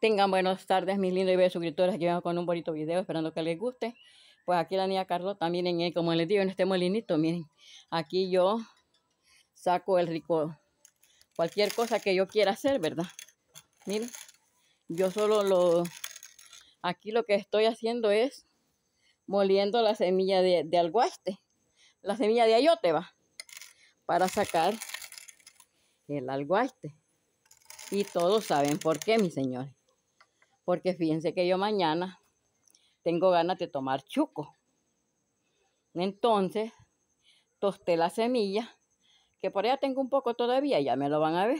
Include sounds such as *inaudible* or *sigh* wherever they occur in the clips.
Tengan buenas tardes, mis lindos y bellos suscriptores. Aquí vengo con un bonito video, esperando que les guste. Pues aquí la niña Carlota, miren, como les digo, en este molinito, miren. Aquí yo saco el rico, cualquier cosa que yo quiera hacer, ¿verdad? Miren, yo solo lo, aquí lo que estoy haciendo es moliendo la semilla de, de alguaste, la semilla de ayote, va, para sacar el alguaste. Y todos saben por qué, mis señores porque fíjense que yo mañana tengo ganas de tomar chuco. Entonces, tosté la semilla, que por allá tengo un poco todavía, ya me lo van a ver.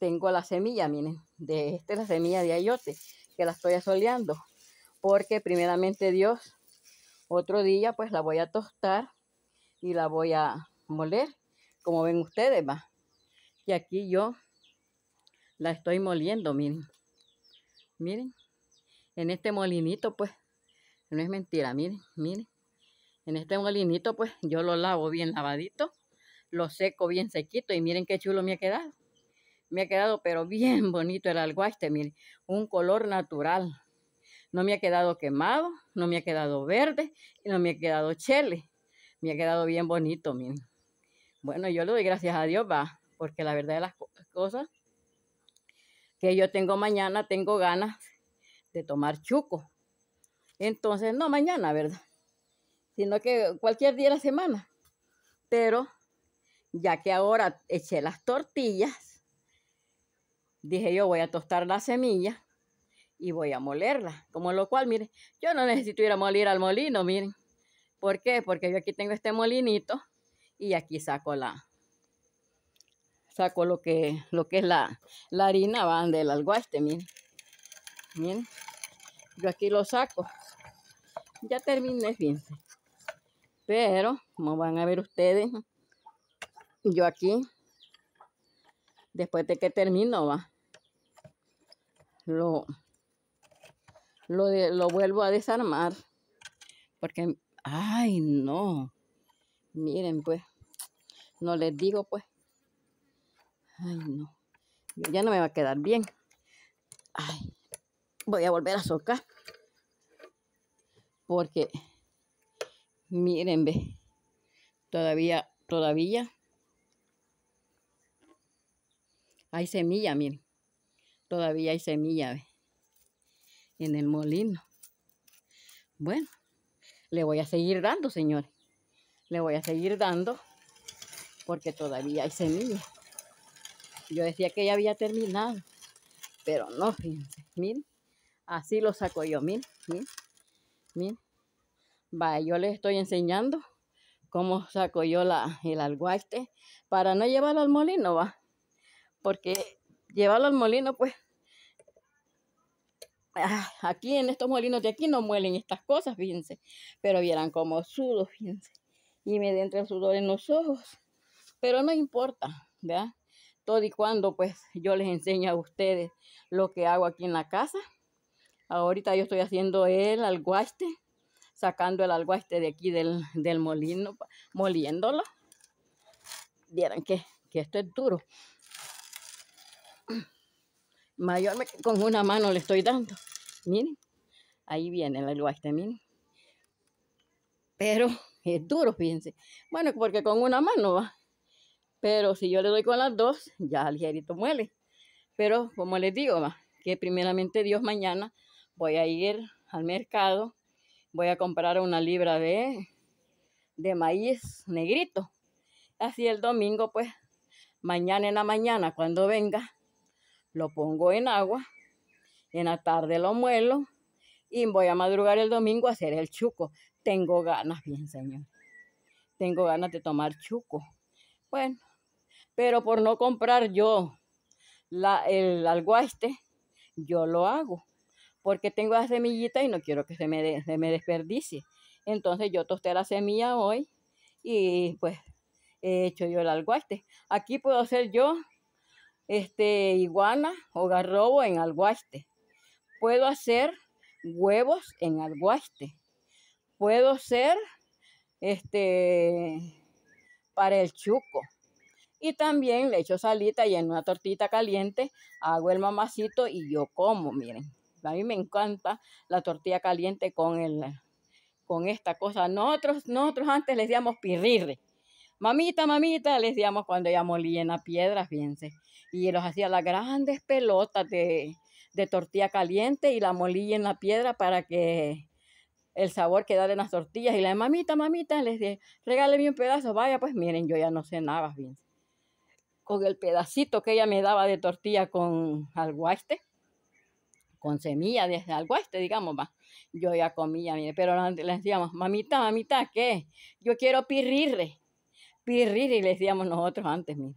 Tengo la semilla, miren, de esta es la semilla de ayote, que la estoy asoleando, porque primeramente Dios, otro día pues la voy a tostar y la voy a moler, como ven ustedes, va. Y aquí yo la estoy moliendo, miren miren, en este molinito, pues, no es mentira, miren, miren. En este molinito, pues, yo lo lavo bien lavadito, lo seco bien sequito y miren qué chulo me ha quedado. Me ha quedado, pero bien *laughs* bonito el alguaste, miren, un color natural. No me ha quedado quemado, no me ha quedado verde y no me ha quedado chele. Me ha quedado bien bonito, miren. Bueno, yo lo doy gracias a Dios, va, porque la verdad de las cosas que yo tengo mañana, tengo ganas de tomar chuco. Entonces, no mañana, ¿verdad? Sino que cualquier día de la semana. Pero ya que ahora eché las tortillas, dije yo voy a tostar la semilla y voy a molerla. Como lo cual, miren, yo no necesito ir a molir al molino, miren. ¿Por qué? Porque yo aquí tengo este molinito y aquí saco la, saco lo que, lo que es la, harina van del alguaste, miren. Miren, yo aquí lo saco. Ya terminé, fíjense. Pero, como van a ver ustedes, yo aquí, después de que termino, va, lo, lo, lo vuelvo a desarmar. Porque, ay, no. Miren, pues, no les digo, pues, Ay, no. ya no me va a quedar bien. Ay, voy a volver a socar. Porque, miren, ve. Todavía, todavía. Hay semilla, miren. Todavía hay semilla, En el molino. Bueno, le voy a seguir dando, señores. Le voy a seguir dando porque todavía hay semilla. Yo decía que ya había terminado, pero no, fíjense, miren, así lo saco yo, miren, miren, miren. Va, yo les estoy enseñando cómo saco yo la, el alguaste para no llevarlo al molino, va. Porque llevarlo al molino, pues, ah, aquí en estos molinos de aquí no muelen estas cosas, fíjense. Pero vieran como sudo, fíjense. Y me entra el sudor en los ojos. Pero no importa, ¿verdad? y cuando pues yo les enseño a ustedes lo que hago aquí en la casa. Ahorita yo estoy haciendo el alguaste, sacando el alguaste de aquí del, molino, moliéndolo. Vieran que, que esto es duro. Mayor con una mano le estoy dando. Miren, ahí viene el alguaste, miren. Pero es duro, fíjense. Bueno, porque con una mano va. Pero si yo le doy con las dos, ya el hierito muele. Pero como les digo, que primeramente Dios mañana voy a ir al mercado, voy a comprar una libra de, de maíz negrito. Así el domingo, pues, mañana en la mañana, cuando venga, lo pongo en agua, en la tarde lo muelo y voy a madrugar el domingo a hacer el chuco. Tengo ganas, bien señor. Tengo ganas de tomar chuco. Bueno, pero por no comprar yo el alguaste, yo lo hago, porque tengo la semillita y no quiero que se me, me desperdicie. Entonces yo tosté la semilla hoy y pues he hecho yo el alguaste. Aquí puedo hacer yo este, iguana o garrobo en alguaste. Puedo hacer huevos en alguaste. Puedo hacer este, para el chuco. Y también le echo salita y en una tortita caliente hago el mamacito y yo como, miren. A mí me encanta la tortilla caliente con, el, con esta cosa. Nosotros, nosotros antes le decíamos pirrirre. Mamita, mamita, les decíamos cuando ella molía en la piedra, fíjense. Y los hacía las grandes pelotas de, tortilla caliente y la molía en la piedra para que el sabor quedara en las tortillas. Y la mamita, mamita, les dije, regáleme un pedazo. Vaya, pues miren, yo ya no sé nada, fíjense con el pedacito que ella me daba de tortilla con alguaste, con semilla de alguaste, digamos, Yo ya comía, mire, pero le decíamos, mamita, mamita, ¿qué? Yo quiero pirrirre. Pirrirre, le decíamos nosotros antes, mire.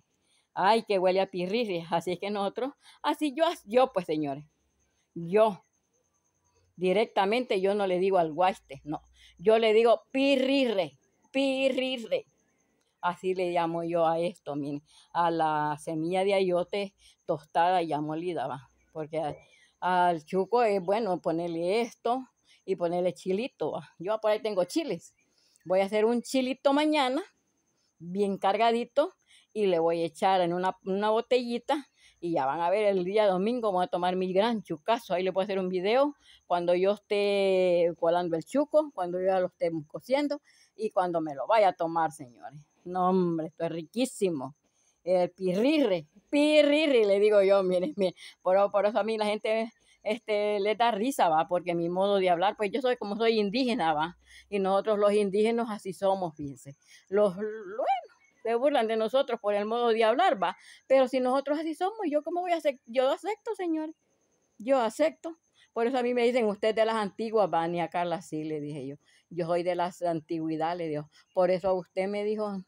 Ay, que huele a pirrirre. Así es que nosotros, así yo, yo pues, señores, yo, directamente yo no le digo alguaste, no. Yo le digo pirrirre, pirrirre así le llamo yo a esto, a la semilla de ayote tostada y ya molida, va, porque al chuco es bueno ponerle esto y ponerle chilito, Yo por ahí tengo chiles. Voy a hacer un chilito mañana, bien cargadito, y le voy a echar en una, botellita y ya van a ver el día domingo voy a tomar mi gran chucazo. Ahí le puedo hacer un video cuando yo esté colando el chuco, cuando yo ya lo esté cociendo y cuando me lo vaya a tomar, señores. No, hombre, esto es riquísimo. El pirrirre, pirrirre, le digo yo, miren, *laughs* mire Por, por eso a mí la gente este, le da risa, va, porque mi modo de hablar, pues yo soy como soy indígena, va, y nosotros los indígenas así somos, fíjense. Los, bueno, se burlan de nosotros por el modo de hablar, va, pero si nosotros así somos, yo cómo voy a hacer, yo acepto, señor yo acepto. Por eso a mí me dicen, usted de las antiguas, va, ni a Carla sí, le dije yo. Yo soy de las antigüedades, le Por eso a usted me dijo,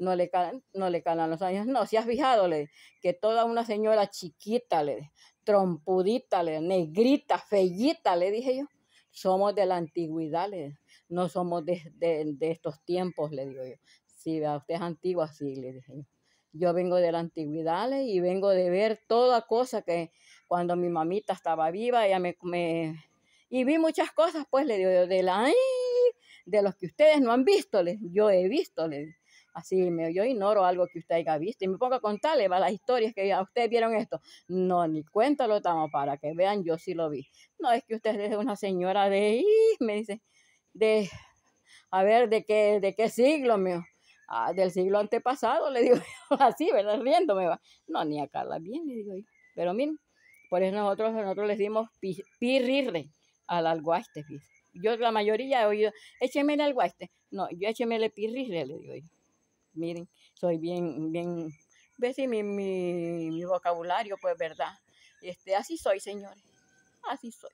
no le calan, no le los años. No, si has fijado, le, que toda una señora chiquita, le, trompudita, le, negrita, fellita, le dije yo, somos de la antigüedad, le, no somos de, estos tiempos, le digo yo. Si a usted antigua, sí, le dije yo. Yo vengo de la antigüedad le, y vengo de ver toda cosa que cuando mi mamita estaba viva, ella me... y vi muchas cosas, pues, le digo yo, de la... De los que ustedes no han visto, le, yo he visto, le así, me, yo ignoro algo que usted haya visto y me pongo a contarle ¿va? las historias que ustedes vieron esto. No, ni cuéntalo, estamos para que vean, yo sí lo vi. No, es que usted es una señora de, me dice, de, a ver, ¿de qué, de qué siglo, mío? Ah, del siglo antepasado, le digo *laughs* así, ¿verdad? Riéndome va. No, ni acá la bien, le digo Pero miren, por eso nosotros, nosotros les dimos al alguaste, yo la mayoría he oído, écheme el alguaste. No, yo écheme el pirrirre, le digo yo miren, soy bien, bien, ve mi, mi, vocabulario, pues, ¿verdad? Este, así soy, señores, así soy.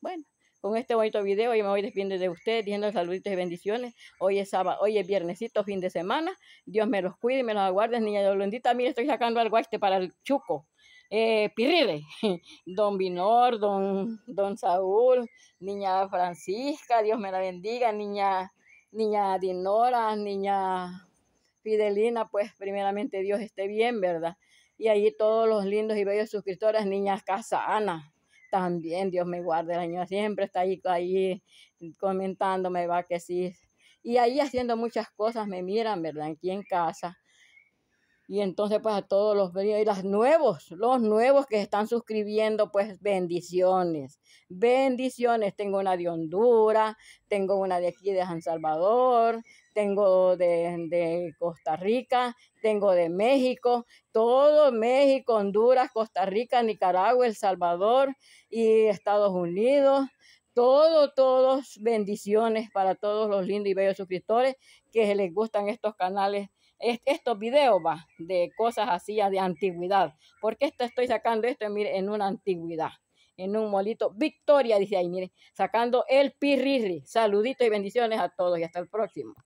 Bueno, con este bonito video y me voy despidiendo de ustedes, diciendo saluditos y bendiciones. Hoy es sábado, hoy es viernesito, fin de semana. Dios me los cuide y me los aguarde, niña de Olendita, Mire, estoy sacando algo este para el chuco. Eh, Pirrile, *laughs* don Vinor, don, don Saúl, niña Francisca, Dios me la bendiga, niña, niña Dinora, niña Fidelina, pues primeramente Dios esté bien, ¿verdad? Y allí todos los lindos y bellos suscriptores, niñas casa Ana, también Dios me guarde, la niña siempre está ahí, ahí comentándome, va que sí. Y ahí haciendo muchas cosas, me miran, ¿verdad? Aquí en casa. Y entonces, pues a todos los y los nuevos, los nuevos que están suscribiendo, pues bendiciones, bendiciones. Tengo una de Honduras, tengo una de aquí de San Salvador, tengo de, Costa Rica, tengo de México, todo México, Honduras, Costa Rica, Nicaragua, El Salvador y Estados Unidos. Todo, todos bendiciones para todos los lindos y bellos suscriptores que les gustan estos canales, estos videos va, de cosas así de antigüedad. Porque esto estoy sacando esto mire, en una antigüedad en un molito. Victoria, dice ahí, mire, sacando el piriri, Saluditos y bendiciones a todos y hasta el próximo.